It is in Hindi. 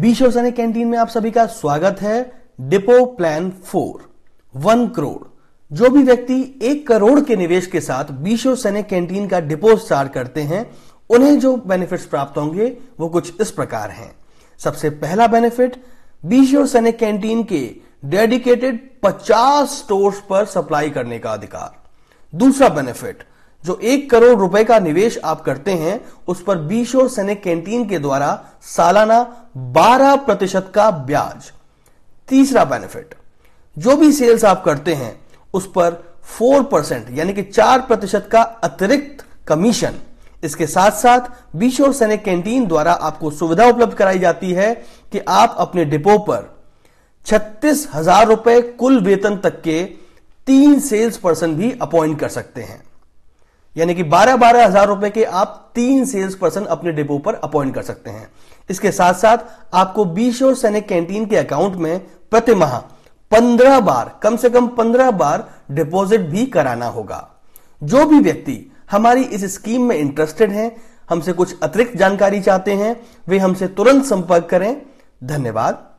बी सैनिक कैंटीन में आप सभी का स्वागत है depot plan four one crore जो भी व्यक्ति एक करोड़ के निवेश के साथ बी सैनिक कैंटीन का डिपो स्टार करते हैं उन्हें जो बेनिफिट्स प्राप्त होंगे वो कुछ इस प्रकार हैं सबसे पहला बेनिफिट बी सैनिक कैंटीन के डेडिकेटेड 50 स्टोर्स पर सप्लाई करने का अधिकार दूसरा बेनिफिट जो एक करोड़ रुपए का निवेश आप करते हैं उस पर बीसो सैनिक कैंटीन के द्वारा सालाना 12 प्रतिशत का ब्याज तीसरा बेनिफिट जो भी सेल्स आप करते हैं उस पर 4 परसेंट यानी कि 4 प्रतिशत का अतिरिक्त कमीशन इसके साथ साथ बीसो सैनिक कैंटीन द्वारा आपको सुविधा उपलब्ध कराई जाती है कि आप अपने डिपो पर छत्तीस हजार रुपए कुल वेतन तक के तीन सेल्स पर्सन भी अपॉइंट कर सकते हैं यानी कि बारह बारह हजार रुपए के आप तीन सेल्स पर्सन अपने डिपो पर अपॉइंट कर सकते हैं इसके साथ साथ आपको बीसो सैनिक कैंटीन के अकाउंट में प्रतिमाह पंद्रह बार कम से कम पंद्रह बार डिपॉजिट भी कराना होगा जो भी व्यक्ति हमारी इस स्कीम में इंटरेस्टेड हैं हमसे कुछ अतिरिक्त जानकारी चाहते हैं वे हमसे तुरंत संपर्क करें धन्यवाद